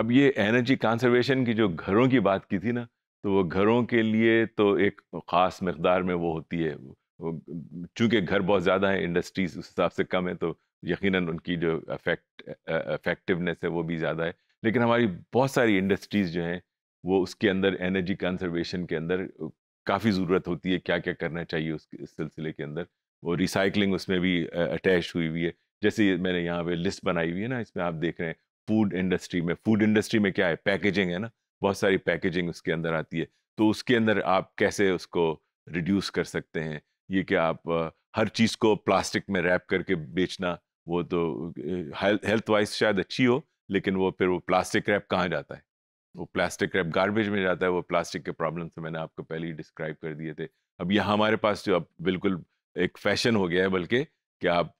अब ये energy conservation की जो घरों की बात की थी ना तो वो घरों के लिए तो एक ख़ास मकदार में वो होती है चूँकि घर बहुत ज़्यादा है इंडस्ट्रीज उस हिसाब से कम है तो यकीनन उनकी जो अफेक्ट अफेक्टिवनेस है वो भी ज़्यादा है लेकिन हमारी बहुत सारी इंडस्ट्रीज़ जो हैं वो उसके अंदर एनर्जी कंजर्वेशन के अंदर काफ़ी ज़रूरत होती है क्या क्या करना चाहिए उस सिलसिले के अंदर वो रिसाइकलिंग उसमें भी अटैच हुई हुई है जैसे मैंने यहाँ पे लिस्ट बनाई हुई है ना इसमें आप देख रहे हैं फूड इंडस्ट्री में फूड इंडस्ट्री में क्या है पैकेजिंग है ना बहुत सारी पैकेजिंग उसके अंदर आती है तो उसके अंदर आप कैसे उसको रिड्यूस कर सकते हैं ये कि आप हर चीज़ को प्लास्टिक में रैप करके बेचना वो तो हेल्थ वाइज शायद अच्छी हो लेकिन वो फिर वो प्लास्टिक रैप कहाँ जाता है वो प्लास्टिक रैप गार्बेज में जाता है वो प्लास्टिक के प्रॉब्लम से तो मैंने आपको पहले ही डिस्क्राइब कर दिए थे अब यह हमारे पास जो अब बिल्कुल एक फैशन हो गया है बल्कि कि आप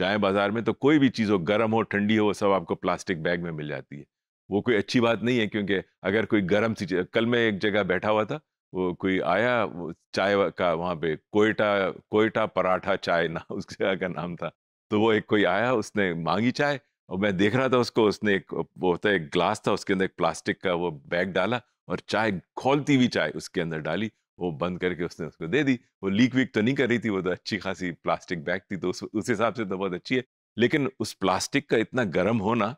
जाए बाजार में तो कोई भी चीज़ हो गर्म हो ठंडी हो सब आपको प्लास्टिक बैग में मिल जाती है वो कोई अच्छी बात नहीं है क्योंकि अगर कोई गर्म सी कल मैं एक जगह बैठा हुआ था वो कोई आया वो चाय का वहाँ पे कोयटा कोयटा पराठा चाय ना उस जगह का नाम था तो वो एक कोई आया उसने मांगी चाय और मैं देख रहा था उसको उसने एक वो होता है एक ग्लास था उसके अंदर एक प्लास्टिक का वो बैग डाला और चाय खोलती हुई चाय उसके अंदर डाली वो बंद करके उसने उसको दे दी वो लीक वीक तो नहीं कर रही थी वो तो अच्छी खासी प्लास्टिक बैग थी तो उस उस हिसाब से तो बहुत अच्छी है लेकिन उस प्लास्टिक का इतना गर्म होना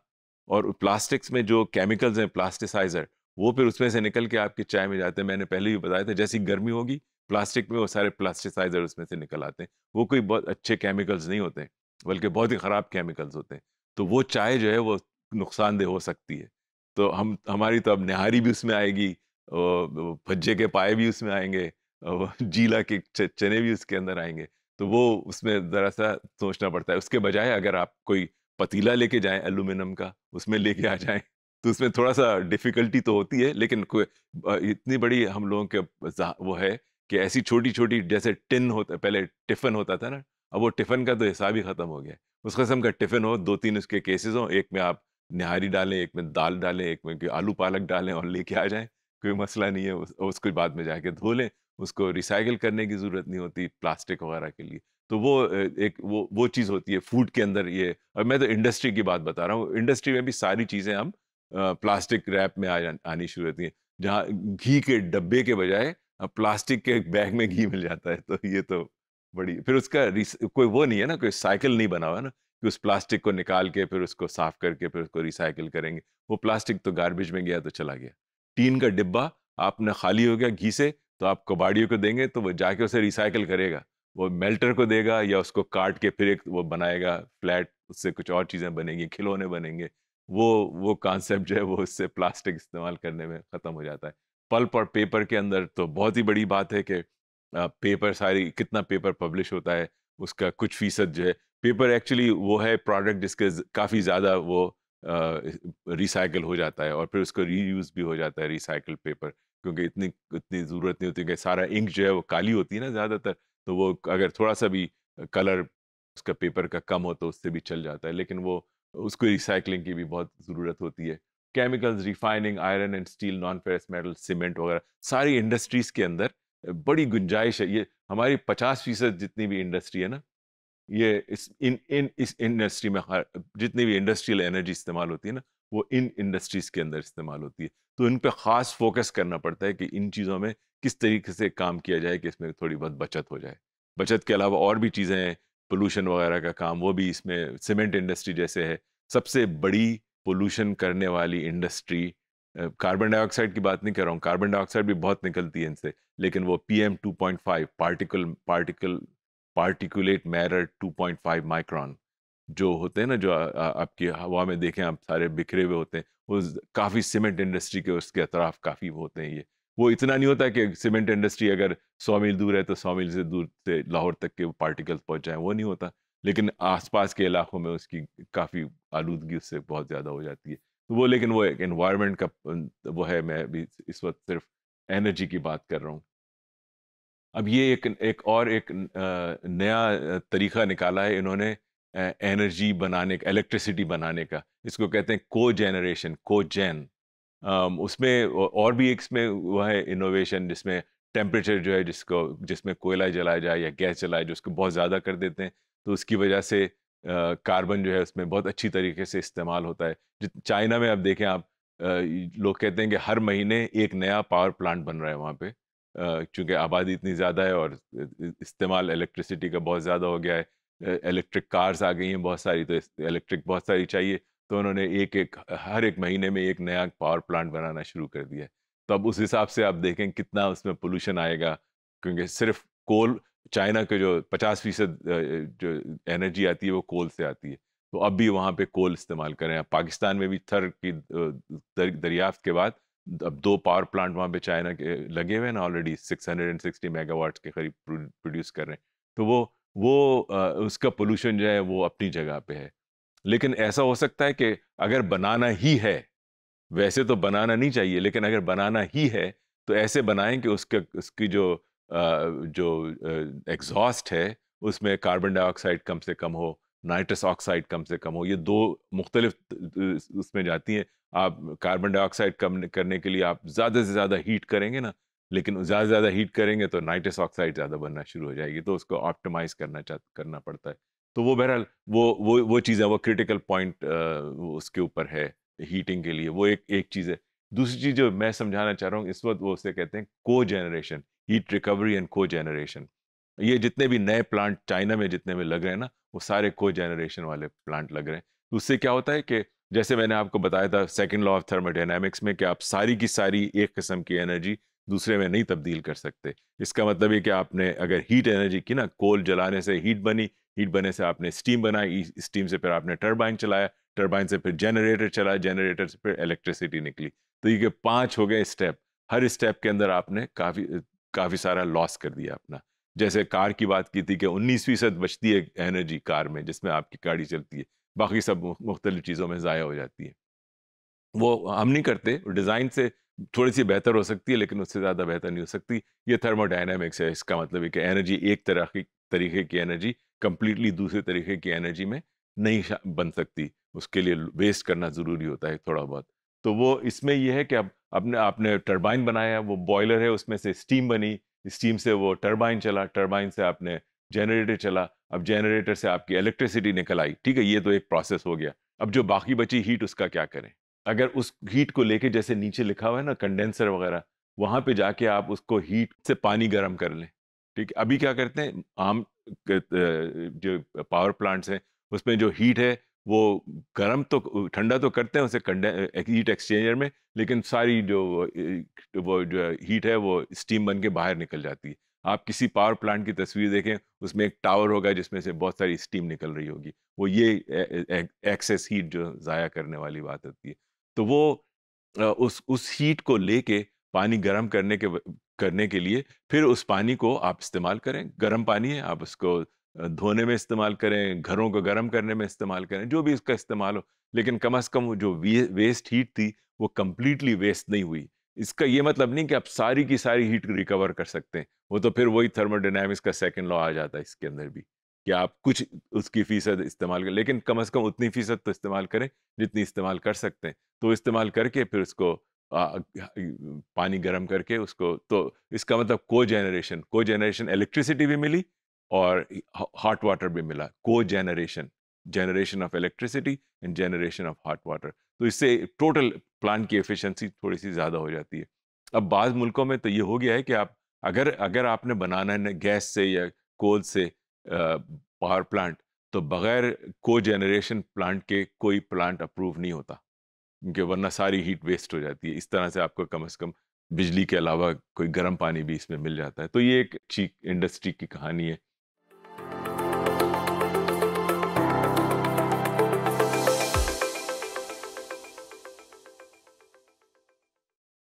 और प्लास्टिक्स में जो केमिकल्स हैं प्लास्टिसाइज़र वो फिर उसमें से निकल के आपके चाय में जाते हैं मैंने पहले भी बताया था जैसी गर्मी होगी प्लास्टिक में वो सारे प्लास्टिसाइज़र उसमें से निकल आते हैं वो कोई बहुत अच्छे केमिकल्स नहीं होते बल्कि बहुत ही ख़राब केमिकल्स होते हैं तो वो चाय जो है वो नुकसानदेह हो सकती है तो हम हमारी तो अब नहारी भी उसमें आएगी फज्जे के पाए भी उसमें आएंगे जीला के चने भी उसके अंदर आएंगे तो वो उसमें ज़रा सा सोचना पड़ता है उसके बजाय अगर आप कोई पतीला लेके जाएं एलुमिनियम का उसमें लेके आ जाएं तो उसमें थोड़ा सा डिफ़िकल्टी तो होती है लेकिन कोई इतनी बड़ी हम लोगों के वो है कि ऐसी छोटी छोटी जैसे टिन होता पहले टिफिन होता था ना अब वो टिफ़न का तो हिसाब ही ख़त्म हो गया उस कस्म का टिफ़िन हो दो तीन उसके केसेस हो एक में आप निहारी डालें एक में दाल डालें एक में आलू पालक डालें और लेके आ जाएं कोई मसला नहीं है उस, उसको बाद में जाके धो लें उसको रिसाइकिल करने की ज़रूरत नहीं होती प्लास्टिक वगैरह के लिए तो वो एक वो वो चीज़ होती है फूड के अंदर ये और मैं तो इंडस्ट्री की बात बता रहा हूँ इंडस्ट्री में भी सारी चीज़ें हम प्लास्टिक रैप में आ आनी शुरू होती हैं जहाँ घी के डब्बे के बजाय प्लास्टिक के बैग में घी मिल जाता है तो ये तो बड़ी फिर उसका कोई वो नहीं है ना कोई साइकिल नहीं बना हुआ ना कि उस प्लास्टिक को निकाल के फिर उसको साफ करके फिर उसको रिसाइकिल करेंगे वो प्लास्टिक तो गार्बेज में गया तो चला गया टीन का डिब्बा आपने खाली हो गया घी से तो आप कबाड़ियों को देंगे तो वो जाके उसे रिसाइकिल करेगा वो मेल्टर को देगा या उसको काट के फिर एक वो बनाएगा फ्लैट उससे कुछ और चीज़ें बनेंगी खिलौने बनेंगे वो वो कॉन्सेप्ट जो है वो उससे प्लास्टिक इस्तेमाल करने में ख़त्म हो जाता है पल्प और पेपर के अंदर तो बहुत ही बड़ी बात है कि पेपर सारी कितना पेपर पब्लिश होता है उसका कुछ फीसद जो है पेपर एक्चुअली वो है प्रोडक्ट जिसके काफ़ी ज़्यादा वो रिसाइकल हो जाता है और फिर उसको रीयूज़ भी हो जाता है रिसाइकल पेपर क्योंकि इतनी इतनी ज़रूरत नहीं होती कि सारा इंक जो है वो काली होती है ना ज़्यादातर तो वो अगर थोड़ा सा भी कलर उसका पेपर का कम हो तो उससे भी चल जाता है लेकिन वो उसको रिसाइकलिंग की भी बहुत ज़रूरत होती है chemicals refining iron and steel non ferrous metal cement वगैरह सारी इंडस्ट्रीज़ के अंदर बड़ी गुंजाइश है ये हमारी पचास फीसद जितनी भी इंडस्ट्री है ना ये इस इन इन इस इंडस्ट्री में जितनी भी इंडस्ट्रियल एनर्जी इस्तेमाल होती है ना वो इन इंडस्ट्रीज़ के अंदर इस्तेमाल होती है तो इन पर ख़ास फोकस करना पड़ता है कि इन चीज़ों में किस तरीके से काम किया जाए कि इसमें थोड़ी बहुत बचत हो जाए बचत के अलावा और भी चीज़ें हैं पोलूशन वगैरह का काम वो भी इसमें सीमेंट इंडस्ट्री जैसे है सबसे बड़ी पोलूशन करने वाली इंडस्ट्री कार्बन डाइऑक्साइड की बात नहीं कर रहा हूँ कार्बन डाइऑक्साइड भी बहुत निकलती है इनसे लेकिन वो P M two point five particle particle particulate matter 2.5 micron जो होते हैं ना जो आपकी हवा में देखें आप सारे बिखरे हुए होते हैं वो काफ़ी सीमेंट इंडस्ट्री के उसके अतराफ काफ़ी होते हैं ये वो इतना नहीं होता कि सीमेंट इंडस्ट्री अगर सौ मील दूर है तो सौ मील से दूर से लाहौर तक के पार्टिकल्स पहुँच जाएँ वो नहीं होता लेकिन आसपास के इलाकों में उसकी काफ़ी आलूदगी उससे बहुत ज़्यादा हो जाती है तो वो लेकिन वो एक इन्वायरमेंट का वो है मैं अभी इस वक्त सिर्फ एनर्जी की बात कर रहा हूँ अब ये एक एक और एक नया तरीका निकाला है इन्होंने एनर्जी बनाने का इलेक्ट्रिसिटी बनाने का इसको कहते हैं को जेनरेशन को जैन उसमें और भी एक इसमें वह है इनोवेशन जिसमें टेम्परेचर जो है जिसको जिसमें कोयला जलाया जाए या गैस जलाया जाए उसको बहुत ज़्यादा कर देते हैं तो उसकी वजह से कार्बन जो है उसमें बहुत अच्छी तरीके से इस्तेमाल होता है चाइना में अब देखें आप लोग कहते हैं कि हर महीने एक नया पावर प्लांट बन रहा है वहाँ पर चूँकि आबादी इतनी ज़्यादा है और इस्तेमाल इलेक्ट्रिसिटी का बहुत ज़्यादा हो गया है इलेक्ट्रिक कार्स आ गई हैं बहुत सारी तो इलेक्ट्रिक बहुत सारी चाहिए तो उन्होंने एक एक हर एक महीने में एक नया पावर प्लांट बनाना शुरू कर दिया है तो अब उस हिसाब से आप देखें कितना उसमें पोल्यूशन आएगा क्योंकि सिर्फ कोल चाइना के जो पचास फीसद जो एनर्जी आती है वो कोल से आती है तो अब भी वहाँ पे कोल इस्तेमाल करें पाकिस्तान में भी थर की दरियाफ्त के बाद अब दो पावर प्लांट वहाँ पे चाइना के लगे हुए हैं ना ऑलरेडी 660 मेगावाट के करीब प्रोड्यूस कर रहे हैं तो वो वो आ, उसका पोल्यूशन जो है वो अपनी जगह पे है लेकिन ऐसा हो सकता है कि अगर बनाना ही है वैसे तो बनाना नहीं चाहिए लेकिन अगर बनाना ही है तो ऐसे बनाएं कि उसका उसकी जो आ, जो एग्जॉस्ट है उसमें कार्बन डाइऑक्साइड कम से कम हो नाइट्रस ऑक्साइड कम से कम हो ये दो मुख्तलिफ उसमें जाती हैं आप कार्बन डाइऑक्साइड कम करने के लिए आप ज़्यादा से ज़्यादा हीट करेंगे ना लेकिन ज़्यादा से ज़्यादा हीट करेंगे तो नाइट्रस ऑक्साइड ज़्यादा बनना शुरू हो जाएगी तो उसको ऑप्टिमाइज़ करना चाह करना पड़ता है तो वो बहरहाल वो वो वो चीज़ है वो क्रिटिकल पॉइंट उसके ऊपर है हीटिंग के लिए वो एक एक चीज़ है दूसरी चीज़ जो मैं समझाना चाह रहा हूँ इस वक्त वो उसे कहते हैं co generation heat recovery and co generation ये जितने भी नए प्लांट चाइना में जितने में लग रहे हैं ना वो सारे को जेनरेशन वाले प्लांट लग रहे हैं तो उससे क्या होता है कि जैसे मैंने आपको बताया था सेकेंड लॉ ऑफ थर्मोडाइनमिक्स में कि आप सारी की सारी एक किस्म की एनर्जी दूसरे में नहीं तब्दील कर सकते इसका मतलब ये कि आपने अगर हीट एनर्जी की ना कोल जलाने से हीट बनी हीट बने से आपने स्टीम बनाई स्टीम से फिर आपने टर्बाइन चलाया टर्बाइन से फिर जनरेटर चला जनरेटर से फिर इलेक्ट्रिसिटी निकली तो ये पांच हो गए स्टेप हर स्टेप के अंदर आपने काफ़ी काफ़ी सारा लॉस कर दिया अपना जैसे कार की बात की थी कि उन्नीस फीसद बचती है एनर्जी कार में जिसमें आपकी गाड़ी चलती है बाकी सब मुख्तलिफ चीज़ों में ज़ाया हो जाती है वो हम नहीं करते डिज़ाइन से थोड़ी सी बेहतर हो सकती है लेकिन उससे ज़्यादा बेहतर नहीं हो सकती ये थर्मोडाइनमिक्स है इसका मतलब है कि एनर्जी एक तरह की तरीके की एनर्जी कम्प्लीटली दूसरे तरीके की एनर्जी में नहीं बन सकती उसके लिए वेस्ट करना ज़रूरी होता है थोड़ा बहुत तो वो इसमें यह है कि अब अपने आपने टर्बाइन बनाया वो बॉयलर है उसमें से स्टीम बनी स्टीम से वो टर्बाइन चला टर्बाइन से आपने जनरेटर चला अब जनरेटर से आपकी इलेक्ट्रिसिटी निकल आई ठीक है ये तो एक प्रोसेस हो गया अब जो बाकी बची हीट उसका क्या करें अगर उस हीट को लेके जैसे नीचे लिखा हुआ है ना कंडेंसर वगैरह वहाँ पे जाके आप उसको हीट से पानी गर्म कर लें ठीक है अभी क्या करते हैं आम जो पावर प्लांट्स हैं उसमें जो हीट है वो गर्म तो ठंडा तो करते हैं उसे हीट एक्सचेंजर में लेकिन सारी जो वो जो हीट है वो स्टीम बन के बाहर निकल जाती है आप किसी पावर प्लांट की तस्वीर देखें उसमें एक टावर होगा जिसमें से बहुत सारी स्टीम निकल रही होगी वो ये एक्सेस हीट जो ज़ाया करने वाली बात होती है तो वो उस उस हीट को लेके पानी गर्म करने के करने के लिए फिर उस पानी को आप इस्तेमाल करें गर्म पानी है आप उसको धोने में इस्तेमाल करें घरों को गर्म करने में इस्तेमाल करें जो भी इसका इस्तेमाल हो लेकिन कम अज़ कम जो वेस्ट हीट थी वो कम्प्लीटली वेस्ट नहीं हुई इसका ये मतलब नहीं कि आप सारी की सारी हीट रिकवर कर सकते हैं वो तो फिर वही थर्मोडाइनमिक्स का सेकेंड लॉ आ जाता है इसके अंदर भी कि आप कुछ उसकी फ़ीसद इस्तेमाल करें लेकिन कम अज़ कम उतनी फ़ीसद तो इस्तेमाल करें जितनी इस्तेमाल कर सकते हैं तो इस्तेमाल करके फिर उसको आ, पानी गर्म करके उसको तो इसका मतलब को जनरेशन को जनरेशन इलेक्ट्रिसिटी भी मिली और हॉट वाटर भी मिला co generation generation of electricity and generation of hot water तो इससे टोटल प्लांट की एफिशिएंसी थोड़ी सी ज़्यादा हो जाती है अब बाज़ मुल्कों में तो ये हो गया है कि आप अगर अगर आपने बनाना है गैस से या कोल से पावर प्लांट तो बगैर को जनरेशन प्लांट के कोई प्लांट अप्रूव नहीं होता क्योंकि वरना सारी हीट वेस्ट हो जाती है इस तरह से आपको कम अज़ कम बिजली के अलावा कोई गर्म पानी भी इसमें मिल जाता है तो ये एक चीक इंडस्ट्री की कहानी है